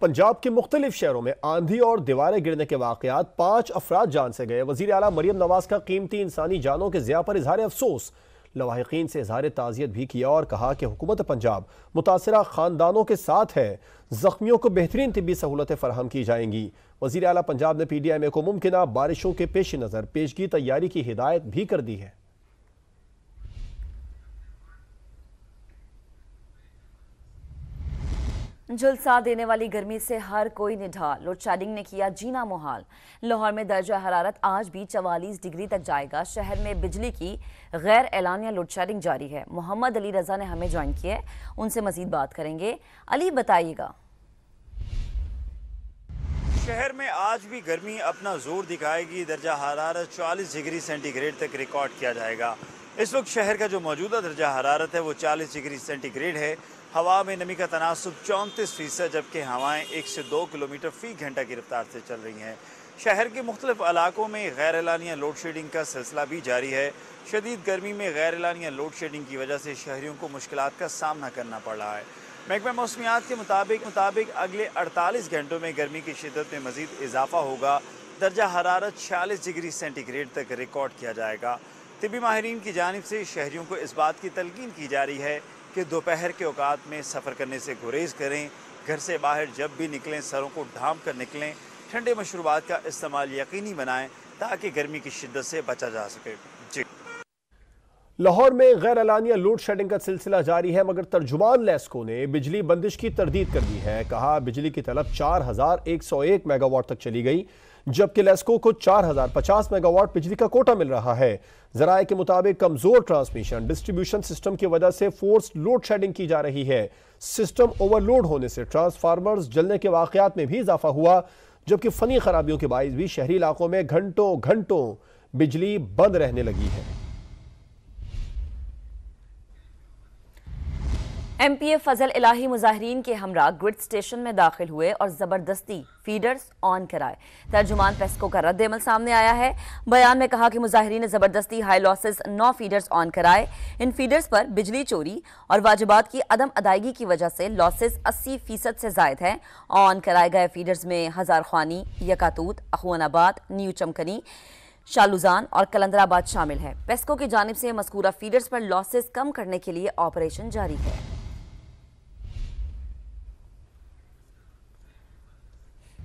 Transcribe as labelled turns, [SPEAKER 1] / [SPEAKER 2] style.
[SPEAKER 1] पंजाब के मुख्तलिफ शहरों में आंधी और दीवारें गिरने के वाकत पांच अफराद जान से गए वजी अला मरियम नवाज का कीमती इंसानी जानों के ज्या पर इजहार अफसोस लवाहकिन से इजहार ताज़ियत भी किया और कहा कि हुकूमत पंजाब मुतासर ख़ानदानों के साथ है ज़ख्मियों को बेहतरीन तबी सहूलतें फराम की जाएंगी वजी अला पंजाब ने पी डी एम ए को मुमकिन बारिशों के पेश नज़र पेशगी तैयारी की हिदायत भी कर दी है
[SPEAKER 2] झुलसा देने वाली गर्मी से हर कोई निढाल लोड शेडिंग ने किया जीना मुहाल लाहौर में दर्जा हरारत आज भी चवालीस डिग्री तक जाएगा शहर में बिजली की गैर एलानिया लोड शेडिंग जारी है मोहम्मद अली रजा ने हमें ज्वाइन किया उनसे मजीद बात करेंगे अली बताइएगा
[SPEAKER 3] शहर में आज भी गर्मी अपना जोर दिखाएगी दर्जा हरारत चालीस डिग्री सेंटीग्रेड तक रिकॉर्ड किया जाएगा इस वक्त शहर का जो मौजूदा दर्जा हरारत है वो 40 डिग्री सेंटीग्रेड है हवा में नमी का तनासब चौंतीस फीसद जबकि हवाएं एक से दो किलोमीटर फी घंटा की रफ्तार से चल रही हैं शहर के मुख्तलिफ इलाकों में गैर एलानिया लोड शेडिंग का सिलसिला भी जारी है शदीद गर्मी में गैर एलानिया लोड शेडिंग की वजह से शहरीों को मुश्किल का सामना करना पड़ रहा है महकमा मौसमियात के मुताबिक मुताबिक अगले अड़तालीस घंटों में गर्मी की शिदत में मजीद इजाफा होगा दर्जा हरारत छियालीस डिग्री सेंटीग्रेड तक रिकॉर्ड किया जाएगा तबी माहरीन की जानब से शहरीों को इस बात की तलकिन की जा रही है कि दोपहर के औकात में सफ़र करने से गुरेज करें घर से बाहर जब भी निकलें सरों को ढाम कर निकलें ठंडे मशरूबात का इस्तेमाल यकीनी बनाएं ताकि गर्मी की शिद्दत से बचा जा सके
[SPEAKER 1] लाहौर में गैर एलानिया लोड शेडिंग का सिलसिला जारी है मगर तर्जुमान लेस्को ने बिजली बंदिश की तरदीद कर दी है कहा बिजली की तलब चार हजार एक सौ एक मेगावाट तक चली गई जबकि लेस्को को चार हजार पचास मेगावाट बिजली का कोटा मिल रहा है जराए के मुताबिक कमजोर ट्रांसमिशन डिस्ट्रीब्यूशन सिस्टम की वजह से फोर्स लोड शेडिंग की जा रही है सिस्टम ओवरलोड होने से ट्रांसफार्मर्स जलने के वाकत में भी इजाफा हुआ जबकि फनी खराबियों के बायस भी शहरी इलाकों में घंटों घंटों बिजली बंद रहने लगी है
[SPEAKER 2] एम पी ए फजल इलाही मुजाहरीन के हमरा ग्रिड स्टेशन में दाखिल हुए और ज़बरदस्ती फीडर्स ऑन कराए तर्जुमान पेस्को का रद्दमल सामने आया है बयान में कहा कि मुजाहरीन ने ज़बरदस्ती हाई लॉसेस नौ फीडर्स ऑन कराए इन फीडर्स पर बिजली चोरी और वाजबात की अदम अदायगी की वजह से लॉसेस अस्सी फीसद से जायद हैं ऑन कराए गए फीडर्स में हज़ार खानी यकातूत अखवानाबाद न्यू चमकनी शालुजान और कलंदराबाद शामिल हैं पेस्को की जानब से मस्कूरा फीडर्स पर लॉसेस कम करने के लिए ऑपरेशन जारी है